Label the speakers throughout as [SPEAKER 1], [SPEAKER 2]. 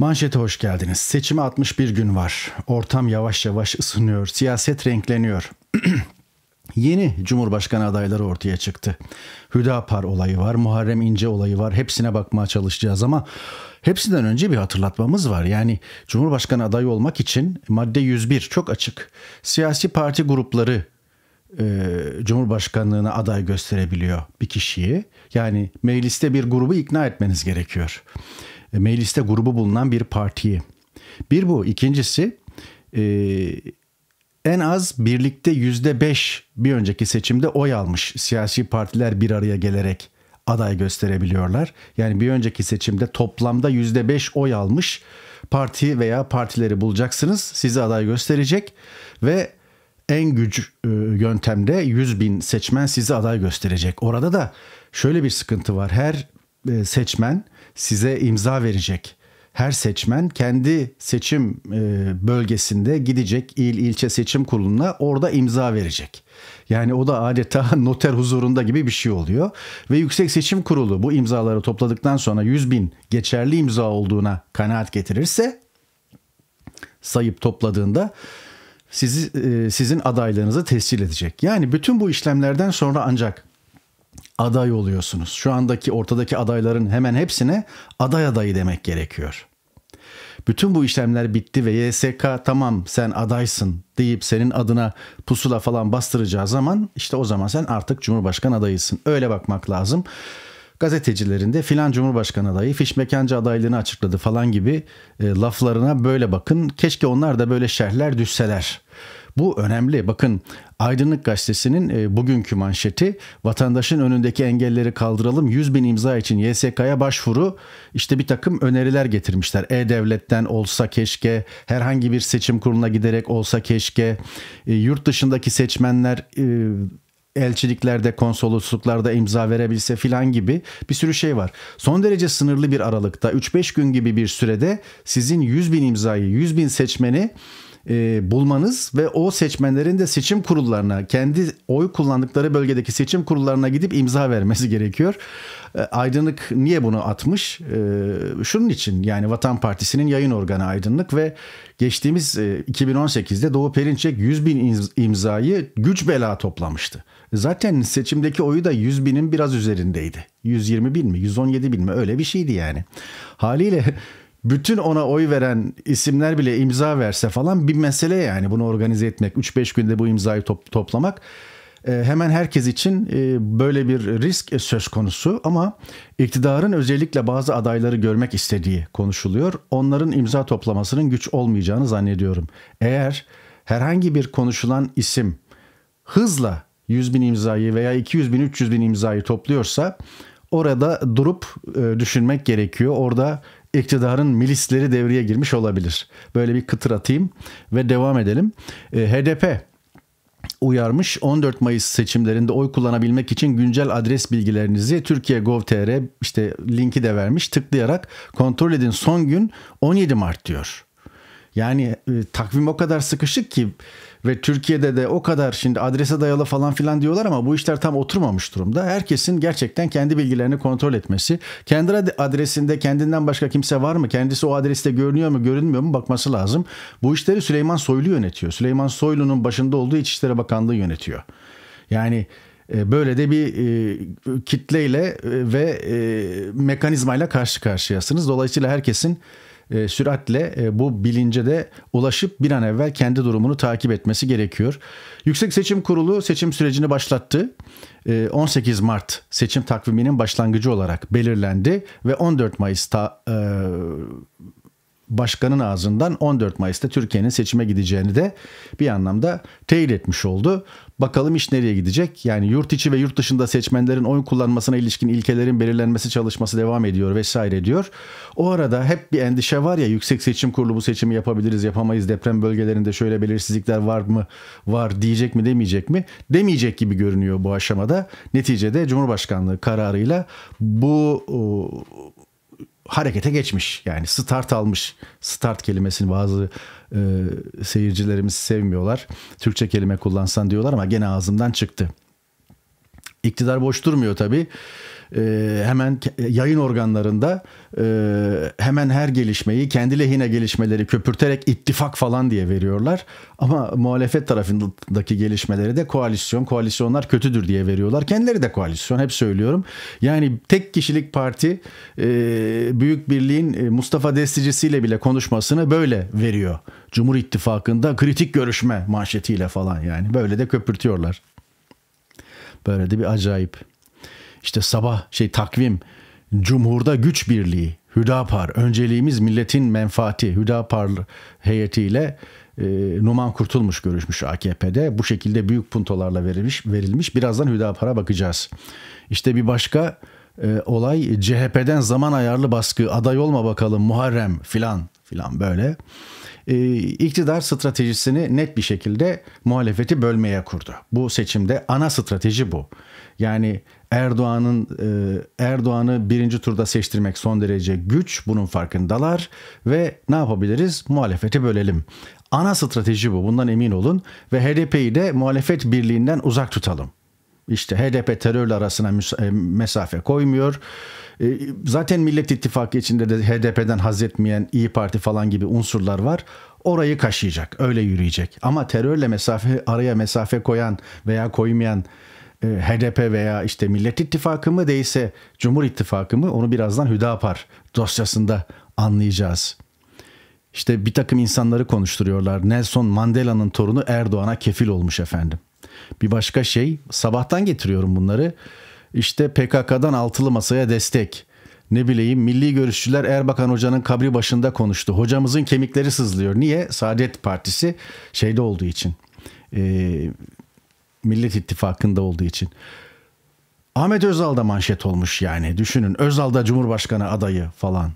[SPEAKER 1] Manşete hoş geldiniz. Seçime 61 gün var. Ortam yavaş yavaş ısınıyor. Siyaset renkleniyor. Yeni Cumhurbaşkanı adayları ortaya çıktı. Hüdapar olayı var, Muharrem İnce olayı var. Hepsine bakmaya çalışacağız ama hepsinden önce bir hatırlatmamız var. Yani Cumhurbaşkanı adayı olmak için madde 101 çok açık. Siyasi parti grupları e, Cumhurbaşkanlığına aday gösterebiliyor bir kişiyi. Yani mecliste bir grubu ikna etmeniz gerekiyor. E, mecliste grubu bulunan bir partiyi. Bir bu. İkincisi e, en az birlikte yüzde beş bir önceki seçimde oy almış siyasi partiler bir araya gelerek aday gösterebiliyorlar. Yani bir önceki seçimde toplamda yüzde beş oy almış parti veya partileri bulacaksınız. Sizi aday gösterecek ve en güç e, yöntemde 100 bin seçmen sizi aday gösterecek. Orada da şöyle bir sıkıntı var. Her e, seçmen size imza verecek. Her seçmen kendi seçim e, bölgesinde gidecek il ilçe seçim kuruluna orada imza verecek. Yani o da adeta noter huzurunda gibi bir şey oluyor. Ve Yüksek Seçim Kurulu bu imzaları topladıktan sonra 100 bin geçerli imza olduğuna kanaat getirirse sayıp topladığında sizi, e, sizin adaylığınızı tescil edecek. Yani bütün bu işlemlerden sonra ancak aday oluyorsunuz. Şu andaki ortadaki adayların hemen hepsine aday adayı demek gerekiyor. Bütün bu işlemler bitti ve YSK tamam sen adaysın deyip senin adına pusula falan bastıracağı zaman işte o zaman sen artık Cumhurbaşkanı adayısın. Öyle bakmak lazım. Gazetecilerinde filan Cumhurbaşkanı adayı fişmekancı adaylığını açıkladı falan gibi e, laflarına böyle bakın. Keşke onlar da böyle şerhler düşseler. Bu önemli. Bakın Aydınlık Gazetesi'nin e, bugünkü manşeti vatandaşın önündeki engelleri kaldıralım 100 bin imza için YSK'ya başvuru işte bir takım öneriler getirmişler. E-Devlet'ten olsa keşke herhangi bir seçim kuruluna giderek olsa keşke e, yurt dışındaki seçmenler e, elçiliklerde, konsolosluklarda imza verebilse filan gibi bir sürü şey var. Son derece sınırlı bir aralıkta 3-5 gün gibi bir sürede sizin 100 bin imzayı, 100 bin seçmeni e, bulmanız ve o seçmenlerin de seçim kurullarına kendi oy kullandıkları bölgedeki seçim kurullarına gidip imza vermesi gerekiyor. E, Aydınlık niye bunu atmış? E, şunun için yani Vatan Partisi'nin yayın organı Aydınlık ve geçtiğimiz e, 2018'de Doğu Perinçek 100 bin imzayı güç bela toplamıştı. Zaten seçimdeki oyu da 100 binin biraz üzerindeydi. 120 bin mi 117 bin mi öyle bir şeydi yani. Haliyle bütün ona oy veren isimler bile imza verse falan bir mesele yani bunu organize etmek 3-5 günde bu imzayı top, toplamak e, hemen herkes için e, böyle bir risk e, söz konusu ama iktidarın özellikle bazı adayları görmek istediği konuşuluyor. Onların imza toplamasının güç olmayacağını zannediyorum. Eğer herhangi bir konuşulan isim hızla 100 bin imzayı veya 200 bin 300 bin imzayı topluyorsa orada durup düşünmek gerekiyor. Orada iktidarın milisleri devreye girmiş olabilir. Böyle bir kıtır atayım ve devam edelim. Ee, HDP uyarmış 14 Mayıs seçimlerinde oy kullanabilmek için güncel adres bilgilerinizi Türkiye Gov.tr işte linki de vermiş tıklayarak kontrol edin son gün 17 Mart diyor. Yani e, takvim o kadar sıkışık ki ve Türkiye'de de o kadar şimdi adrese dayalı falan filan diyorlar ama bu işler tam oturmamış durumda. Herkesin gerçekten kendi bilgilerini kontrol etmesi, kendi adresinde kendinden başka kimse var mı? Kendisi o adreste görünüyor mu, görünmüyor mu bakması lazım. Bu işleri Süleyman Soylu yönetiyor. Süleyman Soylu'nun başında olduğu İçişleri Bakanlığı yönetiyor. Yani e, böyle de bir e, kitleyle e, ve mekanizmayla karşı karşıyasınız. Dolayısıyla herkesin e, süratle e, bu bilince de ulaşıp bir an evvel kendi durumunu takip etmesi gerekiyor. Yüksek Seçim Kurulu seçim sürecini başlattı. E, 18 Mart seçim takviminin başlangıcı olarak belirlendi ve 14 Mayıs ta, e, başkanın ağzından 14 Mayıs'ta Türkiye'nin seçime gideceğini de bir anlamda teyit etmiş oldu. Bakalım iş nereye gidecek? Yani yurt içi ve yurt dışında seçmenlerin oy kullanmasına ilişkin ilkelerin belirlenmesi çalışması devam ediyor vesaire diyor. O arada hep bir endişe var ya Yüksek Seçim Kurulu bu seçimi yapabiliriz yapamayız deprem bölgelerinde şöyle belirsizlikler var mı var diyecek mi demeyecek mi? Demeyecek gibi görünüyor bu aşamada. Neticede Cumhurbaşkanlığı kararıyla bu harekete geçmiş. Yani start almış. Start kelimesini bazı e, seyircilerimiz sevmiyorlar. Türkçe kelime kullansan diyorlar ama gene ağzımdan çıktı. İktidar boş durmuyor tabii. Ee, hemen yayın organlarında e, hemen her gelişmeyi kendi lehine gelişmeleri köpürterek ittifak falan diye veriyorlar. Ama muhalefet tarafındaki gelişmeleri de koalisyon, koalisyonlar kötüdür diye veriyorlar. Kendileri de koalisyon hep söylüyorum. Yani tek kişilik parti e, Büyük Birliğin e, Mustafa Desticisiyle bile konuşmasını böyle veriyor. Cumhur İttifakı'nda kritik görüşme manşetiyle falan yani böyle de köpürtüyorlar. Böyle de bir acayip. İşte sabah şey takvim Cumhur'da güç birliği Hüdapar önceliğimiz milletin menfaati Hüdapar heyetiyle e, Numan Kurtulmuş görüşmüş AKP'de. Bu şekilde büyük puntolarla verilmiş. verilmiş. Birazdan Hüdapar'a bakacağız. İşte bir başka e, olay CHP'den zaman ayarlı baskı aday olma bakalım Muharrem filan filan böyle e, iktidar stratejisini net bir şekilde muhalefeti bölmeye kurdu. Bu seçimde ana strateji bu. Yani Erdoğan'ın e, Erdoğan'ı birinci turda seçtirmek son derece güç. Bunun farkındalar ve ne yapabiliriz? Muhalefeti bölelim. Ana strateji bu. Bundan emin olun ve HDP'yi de muhalefet birliğinden uzak tutalım işte HDP terörle arasına e, mesafe koymuyor. E, zaten Millet İttifakı içinde de HDP'den haz etmeyen İyi Parti falan gibi unsurlar var. Orayı kaşıyacak, öyle yürüyecek. Ama terörle mesafe araya mesafe koyan veya koymayan e, HDP veya işte Millet İttifakı mı değilse Cumhur İttifakı mı onu birazdan Hüdapar dosyasında anlayacağız. İşte bir takım insanları konuşturuyorlar. Nelson Mandela'nın torunu Erdoğan'a kefil olmuş efendim. Bir başka şey sabahtan getiriyorum bunları. İşte PKK'dan altılı masaya destek. Ne bileyim milli görüşçüler Erbakan hocanın kabri başında konuştu. Hocamızın kemikleri sızlıyor. Niye? Saadet Partisi şeyde olduğu için. E, Millet İttifakı'nda olduğu için. Ahmet Özal da manşet olmuş yani. Düşünün Özal da Cumhurbaşkanı adayı falan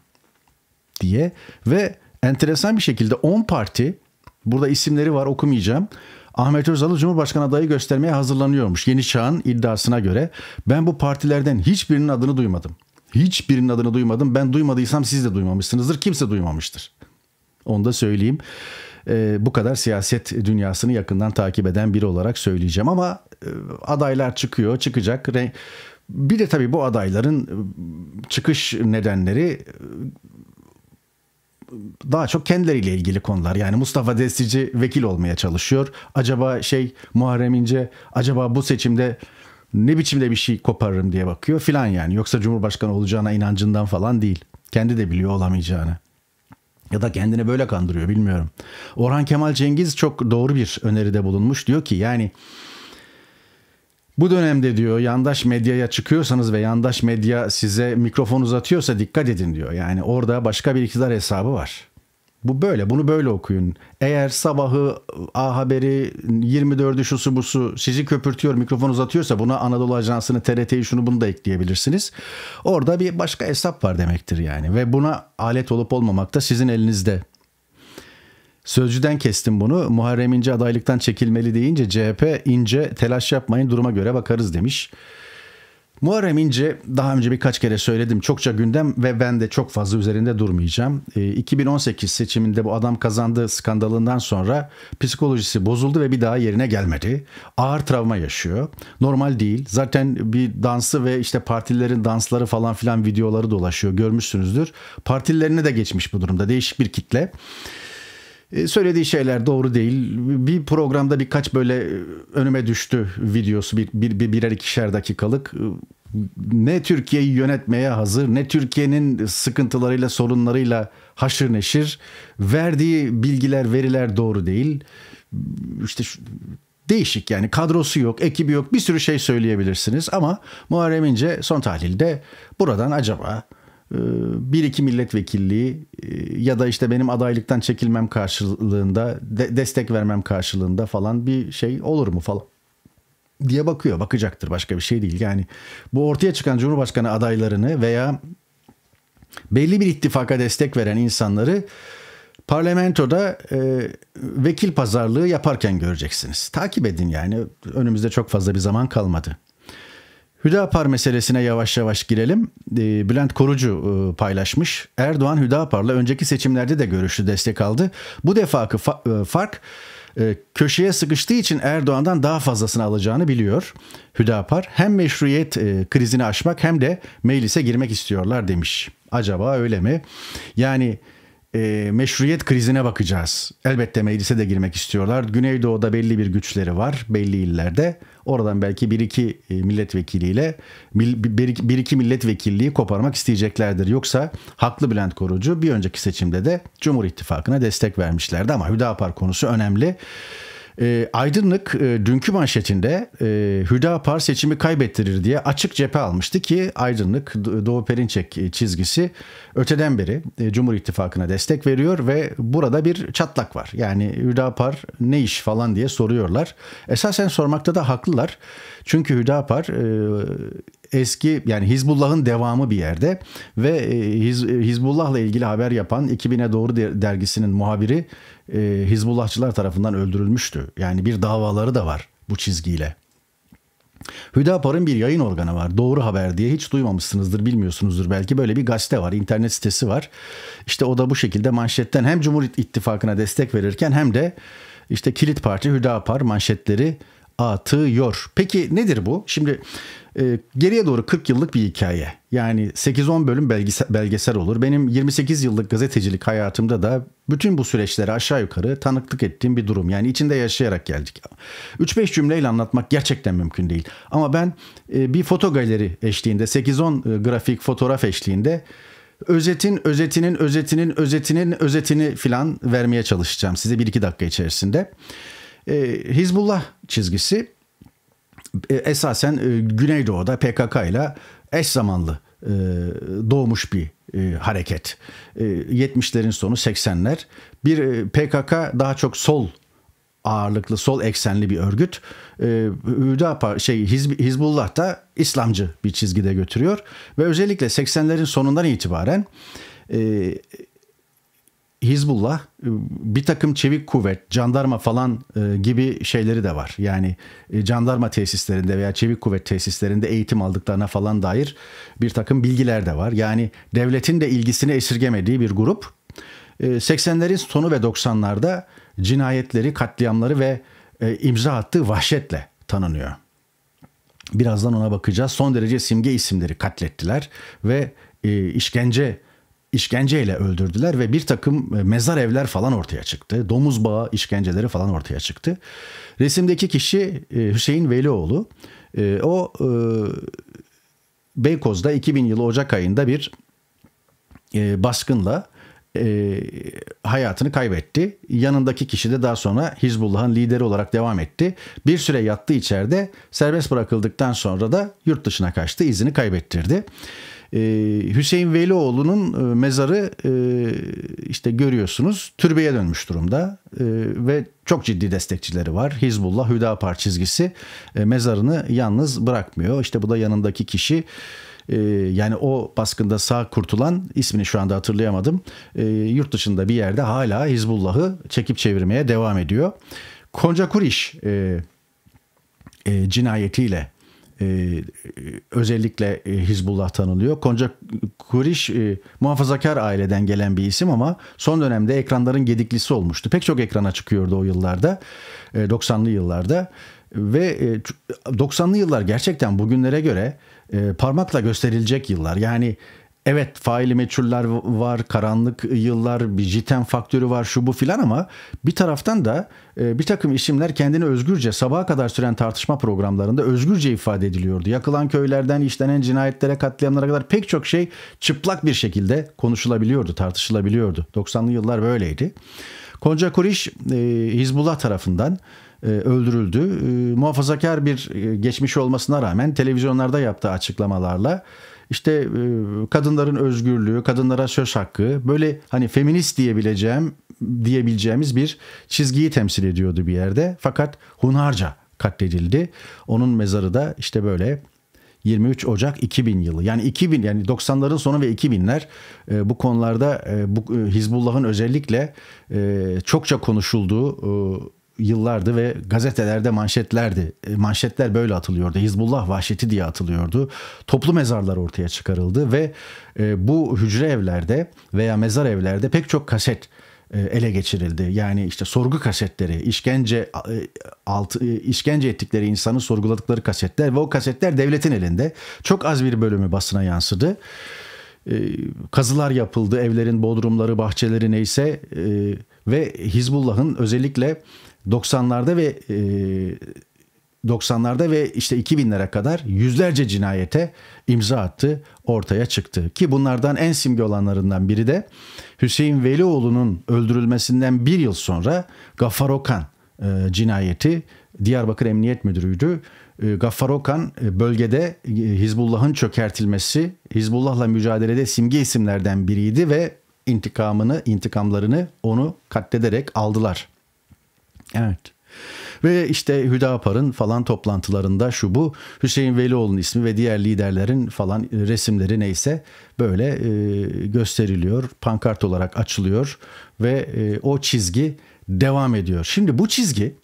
[SPEAKER 1] diye. Ve enteresan bir şekilde 10 parti burada isimleri var okumayacağım. Ahmet Özal'ı Cumhurbaşkanı adayı göstermeye hazırlanıyormuş. Yeni Çağ'ın iddiasına göre ben bu partilerden hiçbirinin adını duymadım. Hiçbirinin adını duymadım. Ben duymadıysam siz de duymamışsınızdır. Kimse duymamıştır. Onu da söyleyeyim. E, bu kadar siyaset dünyasını yakından takip eden biri olarak söyleyeceğim ama e, adaylar çıkıyor, çıkacak. bir de tabii bu adayların e, çıkış nedenleri daha çok kendileriyle ilgili konular. Yani Mustafa Destici vekil olmaya çalışıyor. Acaba şey Muharrem İnce acaba bu seçimde ne biçimde bir şey koparırım diye bakıyor filan yani. Yoksa Cumhurbaşkanı olacağına inancından falan değil. Kendi de biliyor olamayacağını. Ya da kendini böyle kandırıyor bilmiyorum. Orhan Kemal Cengiz çok doğru bir öneride bulunmuş. Diyor ki yani bu dönemde diyor yandaş medyaya çıkıyorsanız ve yandaş medya size mikrofon uzatıyorsa dikkat edin diyor. Yani orada başka bir iktidar hesabı var. Bu böyle bunu böyle okuyun. Eğer sabahı e, A Haberi 24'ü şusu busu sizi köpürtüyor mikrofon uzatıyorsa buna Anadolu Ajansı'nı TRT'yi şunu bunu da ekleyebilirsiniz. Orada bir başka hesap var demektir yani ve buna alet olup olmamak da sizin elinizde. Sözcüden kestim bunu. Muharrem İnce adaylıktan çekilmeli deyince CHP ince telaş yapmayın duruma göre bakarız demiş. Muharrem İnce daha önce birkaç kere söyledim çokça gündem ve ben de çok fazla üzerinde durmayacağım. 2018 ee, seçiminde bu adam kazandığı skandalından sonra psikolojisi bozuldu ve bir daha yerine gelmedi. Ağır travma yaşıyor. Normal değil. Zaten bir dansı ve işte partilerin dansları falan filan videoları dolaşıyor görmüşsünüzdür. Partilerine de geçmiş bu durumda değişik bir kitle. E, söylediği şeyler doğru değil. Bir programda birkaç böyle e, önüme düştü videosu bir, bir, bir birer ikişer dakikalık. E, ne Türkiye'yi yönetmeye hazır ne Türkiye'nin sıkıntılarıyla sorunlarıyla haşır neşir. Verdiği bilgiler veriler doğru değil. İşte şu, değişik yani kadrosu yok, ekibi yok bir sürü şey söyleyebilirsiniz ama Muharrem İnce son tahlilde buradan acaba ee, bir iki milletvekilliği e, ya da işte benim adaylıktan çekilmem karşılığında de destek vermem karşılığında falan bir şey olur mu falan diye bakıyor. Bakacaktır başka bir şey değil. Yani bu ortaya çıkan Cumhurbaşkanı adaylarını veya belli bir ittifaka destek veren insanları parlamentoda e, vekil pazarlığı yaparken göreceksiniz. Takip edin yani önümüzde çok fazla bir zaman kalmadı. Hüdapar meselesine yavaş yavaş girelim. Ee, Bülent Korucu e, paylaşmış. Erdoğan Hüdapar'la önceki seçimlerde de görüştü, destek aldı. Bu defaki e, fark e, köşeye sıkıştığı için Erdoğan'dan daha fazlasını alacağını biliyor Hüdapar. Hem meşruiyet krizini aşmak hem de meclise girmek istiyorlar demiş. Acaba öyle mi? Yani e, meşruiyet krizine bakacağız. Elbette meclise de girmek istiyorlar. Güneydoğu'da belli bir güçleri var belli illerde. Oradan belki bir iki e, milletvekiliyle bir, iki milletvekilliği koparmak isteyeceklerdir. Yoksa haklı Bülent Korucu bir önceki seçimde de Cumhur İttifakı'na destek vermişlerdi ama Hüdapar konusu önemli. E, Aydınlık e, dünkü manşetinde e, Hüdapar seçimi kaybettirir diye açık cephe almıştı ki Aydınlık Doğu Perinçek e, çizgisi öteden beri e, Cumhur İttifakı'na destek veriyor ve burada bir çatlak var. Yani Hüdapar ne iş falan diye soruyorlar. Esasen sormakta da haklılar. Çünkü Hüdapar e, eski yani Hizbullah'ın devamı bir yerde ve e, Hiz, e, Hizbullah'la ilgili haber yapan 2000'e doğru dergisinin muhabiri e, Hizbullahçılar tarafından öldürülmüştü. Yani bir davaları da var bu çizgiyle. Hüdapar'ın bir yayın organı var. Doğru Haber diye hiç duymamışsınızdır, bilmiyorsunuzdur belki. Böyle bir gazete var, internet sitesi var. İşte o da bu şekilde manşetten hem Cumhur İttifakı'na destek verirken hem de işte Kilit Parti, Hüdapar manşetleri atıyor. Peki nedir bu? Şimdi e, geriye doğru 40 yıllık bir hikaye. Yani 8-10 bölüm belgesel, belgesel olur. Benim 28 yıllık gazetecilik hayatımda da bütün bu süreçleri aşağı yukarı tanıklık ettiğim bir durum. Yani içinde yaşayarak geldik. 3-5 cümleyle anlatmak gerçekten mümkün değil. Ama ben e, bir foto galeri eşliğinde 8-10 e, grafik fotoğraf eşliğinde özetin özetinin özetinin özetinin özetini filan vermeye çalışacağım size 1-2 dakika içerisinde. E, Hizbullah çizgisi e, esasen e, Güneydoğu'da PKK ile eş zamanlı e, doğmuş bir e, hareket. E, 70'lerin sonu 80'ler. Bir e, PKK daha çok sol ağırlıklı sol eksenli bir örgüt. E, şey Hizb Hizbullah da İslamcı bir çizgide götürüyor ve özellikle 80'lerin sonundan itibaren e, Hizbullah e, bir takım çevik kuvvet, jandarma falan e, gibi şeyleri de var. Yani e, jandarma tesislerinde veya çevik kuvvet tesislerinde eğitim aldıklarına falan dair bir takım bilgiler de var. Yani devletin de ilgisini esirgemediği bir grup. 80'lerin sonu ve 90'larda cinayetleri, katliamları ve imza attığı vahşetle tanınıyor. Birazdan ona bakacağız. Son derece simge isimleri katlettiler ve işkence işkenceyle öldürdüler ve bir takım e, mezar evler falan ortaya çıktı. Domuz bağı işkenceleri falan ortaya çıktı. Resimdeki kişi e, Hüseyin Velioğlu. E, o Beykoz'da 2000 yılı Ocak ayında bir baskınla hayatını kaybetti. Yanındaki kişi de daha sonra Hizbullah'ın lideri olarak devam etti. Bir süre yattı içeride. Serbest bırakıldıktan sonra da yurt dışına kaçtı. izini kaybettirdi. Ee, Hüseyin Velioğlu'nun e, mezarı e, işte görüyorsunuz türbeye dönmüş durumda e, ve çok ciddi destekçileri var. Hizbullah Hüdapar çizgisi mezarını yalnız bırakmıyor. İşte bu da yanındaki kişi yani o baskında sağ kurtulan ismini şu anda hatırlayamadım. yurt dışında bir yerde hala Hizbullah'ı çekip çevirmeye devam ediyor. Konca Kuriş e, cinayetiyle e, özellikle e, Hizbullah tanılıyor. Konca Kuriş e, muhafazakar aileden gelen bir isim ama son dönemde ekranların gediklisi olmuştu. Pek çok ekrana çıkıyordu o yıllarda, e, 90'lı yıllarda ve e, 90'lı yıllar gerçekten bugünlere göre e, parmakla gösterilecek yıllar. Yani evet faili meçhuller var, karanlık yıllar, bir jiten faktörü var, şu bu filan ama bir taraftan da e, bir takım isimler kendini özgürce sabaha kadar süren tartışma programlarında özgürce ifade ediliyordu. Yakılan köylerden işlenen cinayetlere, katliamlara kadar pek çok şey çıplak bir şekilde konuşulabiliyordu, tartışılabiliyordu. 90'lı yıllar böyleydi. Konca Kuriş e, Hizbullah tarafından e, öldürüldü. Muhafazakar bir geçmiş olmasına rağmen televizyonlarda yaptığı açıklamalarla işte e, kadınların özgürlüğü, kadınlara söz hakkı böyle hani feminist diyebileceğim diyebileceğimiz bir çizgiyi temsil ediyordu bir yerde. Fakat Hunharca katledildi. Onun mezarı da işte böyle 23 Ocak 2000 yılı. Yani 2000 yani 90'ların sonu ve 2000'ler e, bu konularda e, bu e, Hizbullah'ın özellikle e, çokça konuşulduğu e, yıllardı ve gazetelerde manşetlerdi. E, manşetler böyle atılıyordu. Hizbullah vahşeti diye atılıyordu. Toplu mezarlar ortaya çıkarıldı ve e, bu hücre evlerde veya mezar evlerde pek çok kaset e, ele geçirildi. Yani işte sorgu kasetleri, işkence altı, işkence ettikleri insanı sorguladıkları kasetler ve o kasetler devletin elinde. Çok az bir bölümü basına yansıdı. Kazılar yapıldı, evlerin bodrumları, bahçeleri neyse ve Hizbullah'ın özellikle 90'larda ve e, 90'larda ve işte 2000'lere kadar yüzlerce cinayete imza attı, ortaya çıktı. Ki bunlardan en simge olanlarından biri de Hüseyin Velioğlu'nun öldürülmesinden bir yıl sonra Gaffar Okan e, cinayeti Diyarbakır Emniyet Müdürü'ydü. E, Gaffar Okan e, bölgede e, Hizbullah'ın çökertilmesi, Hizbullah'la mücadelede simge isimlerden biriydi ve intikamını, intikamlarını onu katlederek aldılar. Evet. Ve işte Hüdapar'ın falan toplantılarında şu bu Hüseyin Velioğlu'nun ismi ve diğer liderlerin falan e, resimleri neyse böyle e, gösteriliyor. Pankart olarak açılıyor ve e, o çizgi devam ediyor. Şimdi bu çizgi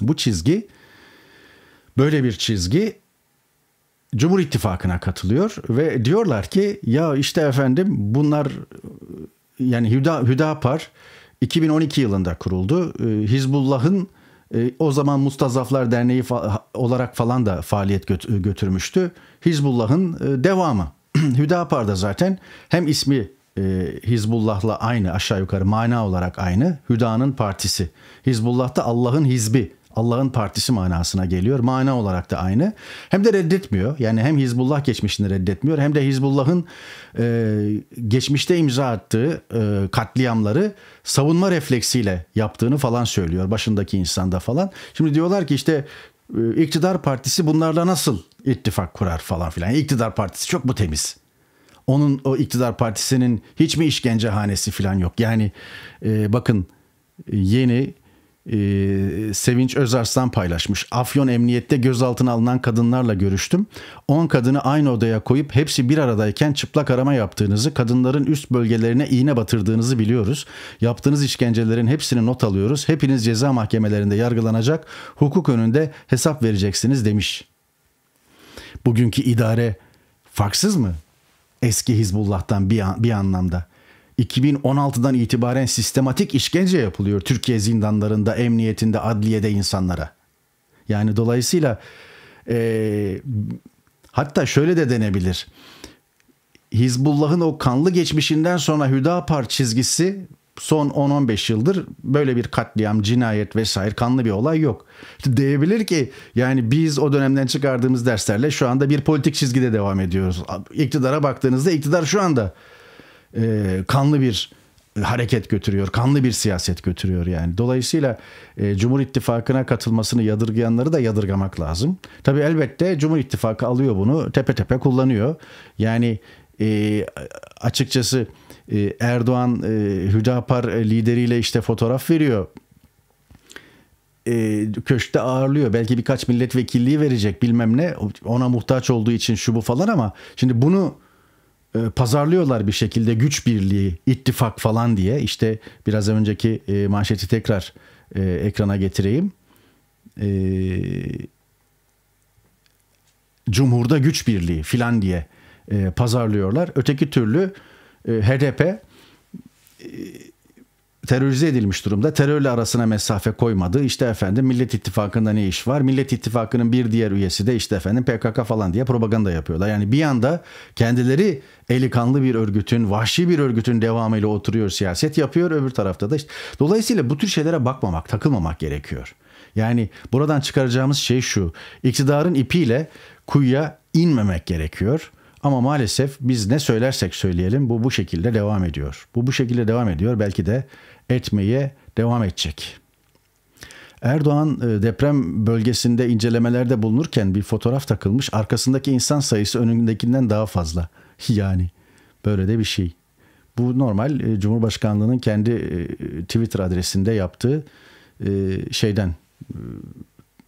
[SPEAKER 1] bu çizgi böyle bir çizgi Cumhur İttifakı'na katılıyor ve diyorlar ki ya işte efendim bunlar e, yani Hüda, Hüdapar 2012 yılında kuruldu. Ee, Hizbullah'ın e, o zaman Mustazaflar Derneği olarak falan da faaliyet e, götürmüştü. Hizbullah'ın e, devamı. Hüdapar'da zaten hem ismi e, Hizbullah'la aynı aşağı yukarı mana olarak aynı. Hüda'nın partisi. Hizbullah da Allah'ın hizbi Allah'ın partisi manasına geliyor. Mana olarak da aynı. Hem de reddetmiyor. Yani hem Hizbullah geçmişini reddetmiyor hem de Hizbullah'ın e, geçmişte imza attığı e, katliamları savunma refleksiyle yaptığını falan söylüyor başındaki insanda falan. Şimdi diyorlar ki işte e, iktidar partisi bunlarla nasıl ittifak kurar falan filan. İktidar partisi çok mu temiz? Onun o iktidar partisinin hiç mi işkencehanesi falan yok? Yani e, bakın yeni e, Sevinç Özarslan paylaşmış. Afyon Emniyette gözaltına alınan kadınlarla görüştüm. 10 kadını aynı odaya koyup hepsi bir aradayken çıplak arama yaptığınızı, kadınların üst bölgelerine iğne batırdığınızı biliyoruz. Yaptığınız işkencelerin hepsini not alıyoruz. Hepiniz ceza mahkemelerinde yargılanacak, hukuk önünde hesap vereceksiniz demiş. Bugünkü idare farksız mı? Eski Hizbullah'tan bir, an, bir anlamda. 2016'dan itibaren sistematik işkence yapılıyor Türkiye zindanlarında, emniyetinde, adliyede insanlara. Yani dolayısıyla e, hatta şöyle de denebilir. Hizbullah'ın o kanlı geçmişinden sonra Hüdapar çizgisi son 10-15 yıldır böyle bir katliam, cinayet vesaire kanlı bir olay yok. İşte diyebilir ki yani biz o dönemden çıkardığımız derslerle şu anda bir politik çizgide devam ediyoruz. İktidara baktığınızda iktidar şu anda e, kanlı bir e, hareket götürüyor, kanlı bir siyaset götürüyor yani. Dolayısıyla e, Cumhur İttifakı'na katılmasını yadırgayanları da yadırgamak lazım. Tabi elbette Cumhur İttifakı alıyor bunu tepe tepe kullanıyor. Yani e, açıkçası e, Erdoğan e, Hüdapar e, lideriyle işte fotoğraf veriyor e, köşkte ağırlıyor. Belki birkaç milletvekilliği verecek bilmem ne. Ona muhtaç olduğu için şu bu falan ama şimdi bunu e, pazarlıyorlar bir şekilde güç birliği, ittifak falan diye. İşte biraz önceki e, manşeti tekrar e, ekrana getireyim. Cumhur'da güç birliği falan diye pazarlıyorlar. Öteki türlü HDP terörize edilmiş durumda. Terörle arasına mesafe koymadı. İşte efendim Millet İttifakı'nda ne iş var? Millet İttifakı'nın bir diğer üyesi de işte efendim PKK falan diye propaganda yapıyorlar. Yani bir yanda kendileri eli kanlı bir örgütün, vahşi bir örgütün devamıyla oturuyor, siyaset yapıyor. Öbür tarafta da işte. Dolayısıyla bu tür şeylere bakmamak, takılmamak gerekiyor. Yani buradan çıkaracağımız şey şu. İktidarın ipiyle kuyuya inmemek gerekiyor. Ama maalesef biz ne söylersek söyleyelim bu bu şekilde devam ediyor. Bu bu şekilde devam ediyor. Belki de etmeye devam edecek. Erdoğan e, deprem bölgesinde incelemelerde bulunurken bir fotoğraf takılmış. Arkasındaki insan sayısı önündekinden daha fazla. Yani böyle de bir şey. Bu normal e, Cumhurbaşkanlığının kendi e, Twitter adresinde yaptığı şeyden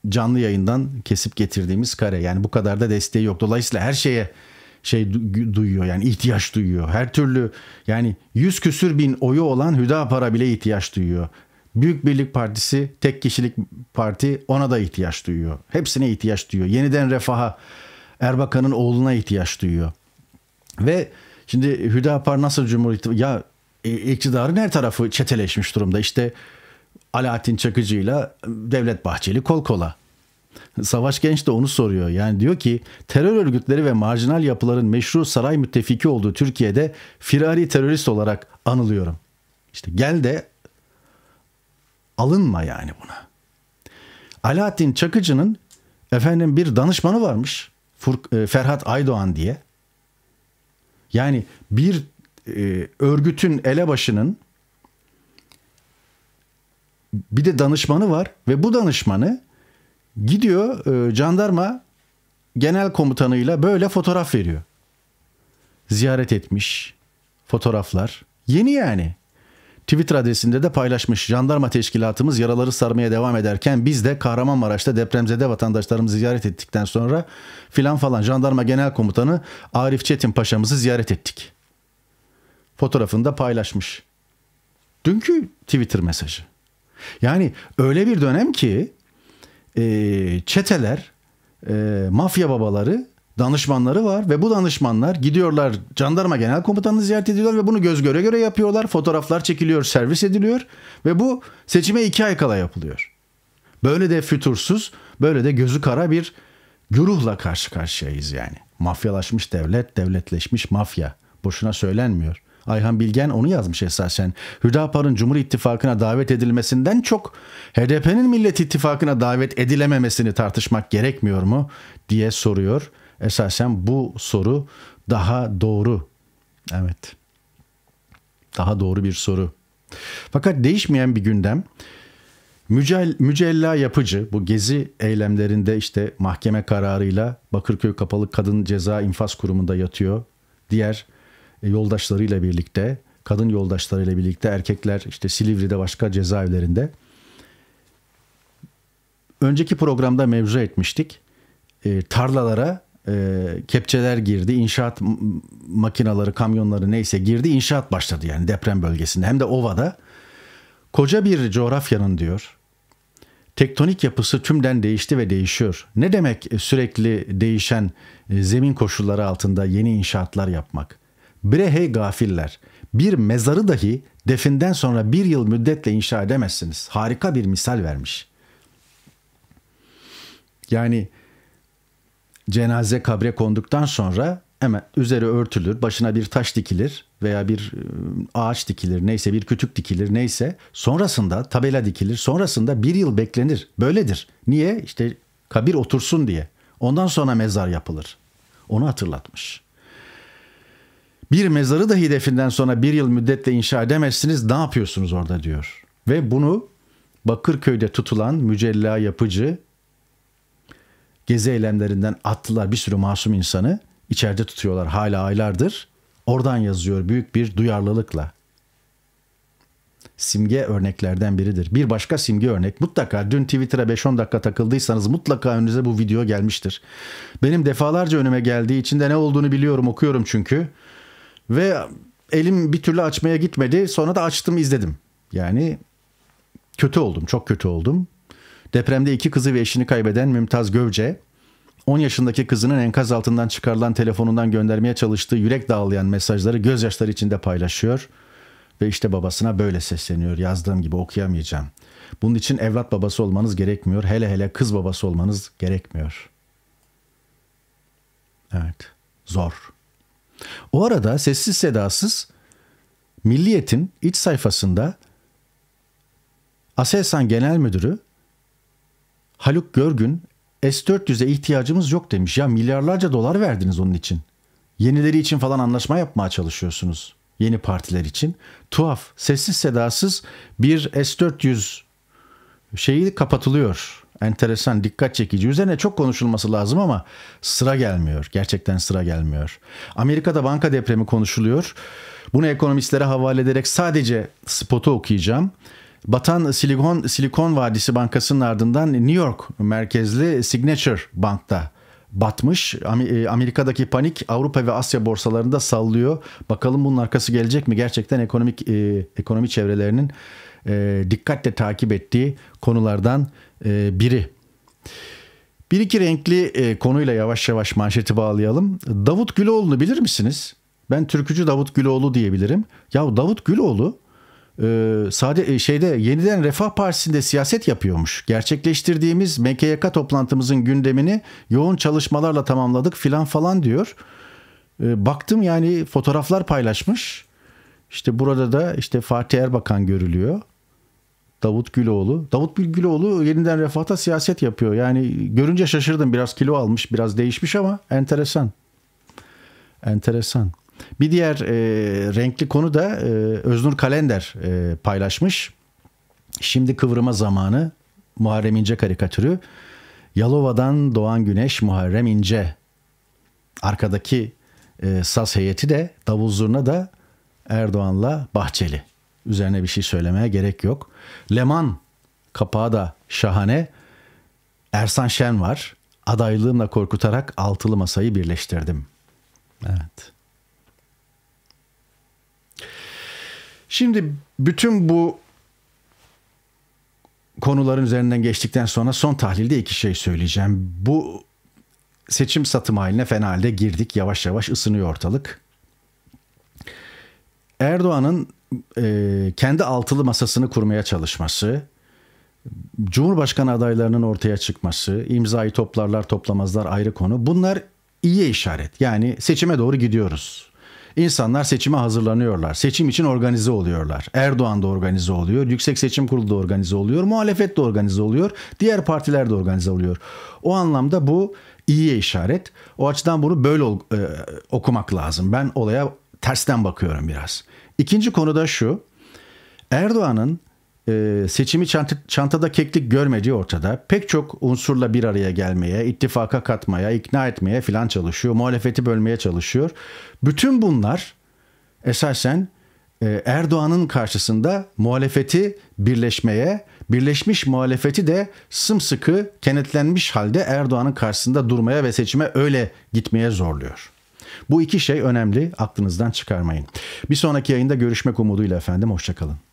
[SPEAKER 1] canlı yayından kesip getirdiğimiz kare. Yani bu kadar da desteği yok. Dolayısıyla her şeye şey duyuyor yani ihtiyaç duyuyor. Her türlü yani yüz küsür bin oyu olan Hüdapar'a bile ihtiyaç duyuyor. Büyük Birlik Partisi, tek kişilik parti ona da ihtiyaç duyuyor. Hepsine ihtiyaç duyuyor. Yeniden Refah'a, Erbakan'ın oğluna ihtiyaç duyuyor. Ve şimdi Hüdapar nasıl Cumhuriyet ya e, iktidarın her tarafı çeteleşmiş durumda. İşte Alaaddin Çakıcı'yla Devlet Bahçeli kol kola. Savaş Genç de onu soruyor. Yani diyor ki terör örgütleri ve marjinal yapıların meşru saray müttefiki olduğu Türkiye'de firari terörist olarak anılıyorum. İşte gel de alınma yani buna. Alaaddin Çakıcı'nın efendim bir danışmanı varmış. E, Ferhat Aydoğan diye. Yani bir e, örgütün elebaşının bir de danışmanı var ve bu danışmanı Gidiyor e, jandarma genel komutanıyla böyle fotoğraf veriyor. Ziyaret etmiş fotoğraflar. Yeni yani. Twitter adresinde de paylaşmış. Jandarma teşkilatımız yaraları sarmaya devam ederken biz de Kahramanmaraş'ta depremzede vatandaşlarımızı ziyaret ettikten sonra filan falan jandarma genel komutanı Arif Çetin Paşa'mızı ziyaret ettik. Fotoğrafını da paylaşmış. Dünkü Twitter mesajı. Yani öyle bir dönem ki e, çeteler, e, mafya babaları danışmanları var ve bu danışmanlar gidiyorlar jandarma genel komutanını ziyaret ediyorlar ve bunu göz göre göre yapıyorlar. Fotoğraflar çekiliyor, servis ediliyor ve bu seçime iki ay kala yapılıyor. Böyle de fütursuz, böyle de gözü kara bir güruhla karşı karşıyayız yani. Mafyalaşmış devlet, devletleşmiş mafya. Boşuna söylenmiyor. Ayhan Bilgen onu yazmış esasen. Hüdapar'ın Cumhur İttifakı'na davet edilmesinden çok HDP'nin Millet İttifakı'na davet edilememesini tartışmak gerekmiyor mu diye soruyor. Esasen bu soru daha doğru. Evet. Daha doğru bir soru. Fakat değişmeyen bir gündem mücell mücella yapıcı bu gezi eylemlerinde işte mahkeme kararıyla Bakırköy Kapalı Kadın Ceza İnfaz Kurumu'nda yatıyor. Diğer e, yoldaşlarıyla birlikte, kadın yoldaşlarıyla birlikte erkekler işte Silivri'de başka cezaevlerinde. Önceki programda mevzu etmiştik. E, tarlalara e, kepçeler girdi, inşaat makinaları, kamyonları neyse girdi, inşaat başladı yani deprem bölgesinde hem de ovada. Koca bir coğrafyanın diyor tektonik yapısı tümden değişti ve değişiyor. Ne demek sürekli değişen e, zemin koşulları altında yeni inşaatlar yapmak? Brehe gafiller. Bir mezarı dahi definden sonra bir yıl müddetle inşa edemezsiniz. Harika bir misal vermiş. Yani cenaze kabre konduktan sonra hemen üzeri örtülür, başına bir taş dikilir veya bir ıı, ağaç dikilir, neyse bir kütük dikilir, neyse. Sonrasında tabela dikilir, sonrasında bir yıl beklenir. Böyledir. Niye? İşte kabir otursun diye. Ondan sonra mezar yapılır. Onu hatırlatmış.'' Bir mezarı da hedefinden sonra bir yıl müddetle inşa edemezsiniz ne yapıyorsunuz orada diyor. Ve bunu Bakırköy'de tutulan mücella yapıcı gezi eylemlerinden attılar bir sürü masum insanı. içeride tutuyorlar hala aylardır. Oradan yazıyor büyük bir duyarlılıkla. Simge örneklerden biridir. Bir başka simge örnek mutlaka dün Twitter'a 5-10 dakika takıldıysanız mutlaka önünüze bu video gelmiştir. Benim defalarca önüme geldiği için de ne olduğunu biliyorum okuyorum çünkü. Ve elim bir türlü açmaya gitmedi. Sonra da açtım izledim. Yani kötü oldum, çok kötü oldum. Depremde iki kızı ve eşini kaybeden Mümtaz Gövce, 10 yaşındaki kızının enkaz altından çıkarılan telefonundan göndermeye çalıştığı yürek dağlayan mesajları gözyaşları içinde paylaşıyor. Ve işte babasına böyle sesleniyor. Yazdığım gibi okuyamayacağım. Bunun için evlat babası olmanız gerekmiyor. Hele hele kız babası olmanız gerekmiyor. Evet. Zor. O arada sessiz sedasız Milliyet'in iç sayfasında Aselsan Genel Müdürü Haluk Görgün S-400'e ihtiyacımız yok demiş. Ya milyarlarca dolar verdiniz onun için. Yenileri için falan anlaşma yapmaya çalışıyorsunuz. Yeni partiler için. Tuhaf, sessiz sedasız bir S-400 şeyi kapatılıyor enteresan, dikkat çekici. Üzerine çok konuşulması lazım ama sıra gelmiyor. Gerçekten sıra gelmiyor. Amerika'da banka depremi konuşuluyor. Bunu ekonomistlere havale ederek sadece spotu okuyacağım. Batan Silikon, Silikon Vadisi Bankası'nın ardından New York merkezli Signature Bank'ta batmış. E, Amerika'daki panik Avrupa ve Asya borsalarında sallıyor. Bakalım bunun arkası gelecek mi? Gerçekten ekonomik e, ekonomi çevrelerinin e, dikkatle takip ettiği konulardan e, biri. Bir iki renkli e, konuyla yavaş yavaş manşeti bağlayalım. Davut Güloğlu'nu bilir misiniz? Ben türkücü Davut Güloğlu diyebilirim. Ya Davut Güloğlu e, sade e, şeyde yeniden Refah Partisi'nde siyaset yapıyormuş. Gerçekleştirdiğimiz MKYK toplantımızın gündemini yoğun çalışmalarla tamamladık filan falan diyor. baktım yani fotoğraflar paylaşmış. İşte burada da işte Fatih Erbakan görülüyor. Davut Güloğlu. Davut Güloğlu yeniden refahta siyaset yapıyor. Yani görünce şaşırdım. Biraz kilo almış, biraz değişmiş ama enteresan. Enteresan. Bir diğer e, renkli konu da e, Öznur Kalender e, paylaşmış. Şimdi kıvrıma zamanı Muharrem İnce karikatürü. Yalova'dan doğan güneş Muharrem İnce. Arkadaki e, saz heyeti de davul zurna da Erdoğan'la Bahçeli. Üzerine bir şey söylemeye gerek yok. Leman kapağı da şahane. Ersan Şen var. Adaylığımla korkutarak altılı masayı birleştirdim. Evet. Şimdi bütün bu konuların üzerinden geçtikten sonra son tahlilde iki şey söyleyeceğim. Bu seçim satım haline fena halde girdik. Yavaş yavaş ısınıyor ortalık. Erdoğan'ın e, kendi altılı masasını kurmaya çalışması, Cumhurbaşkanı adaylarının ortaya çıkması, imzayı toplarlar toplamazlar ayrı konu. Bunlar iyi işaret. Yani seçime doğru gidiyoruz. İnsanlar seçime hazırlanıyorlar. Seçim için organize oluyorlar. Erdoğan da organize oluyor. Yüksek Seçim Kurulu da organize oluyor. Muhalefet de organize oluyor. Diğer partiler de organize oluyor. O anlamda bu iyiye işaret. O açıdan bunu böyle e, okumak lazım. Ben olaya tersten bakıyorum biraz. İkinci konu da şu. Erdoğan'ın e, seçimi çanta, çantada keklik görmediği ortada. Pek çok unsurla bir araya gelmeye, ittifaka katmaya, ikna etmeye filan çalışıyor. Muhalefeti bölmeye çalışıyor. Bütün bunlar esasen e, Erdoğan'ın karşısında muhalefeti birleşmeye, birleşmiş muhalefeti de sımsıkı kenetlenmiş halde Erdoğan'ın karşısında durmaya ve seçime öyle gitmeye zorluyor. Bu iki şey önemli aklınızdan çıkarmayın. Bir sonraki yayında görüşmek umuduyla efendim hoşçakalın.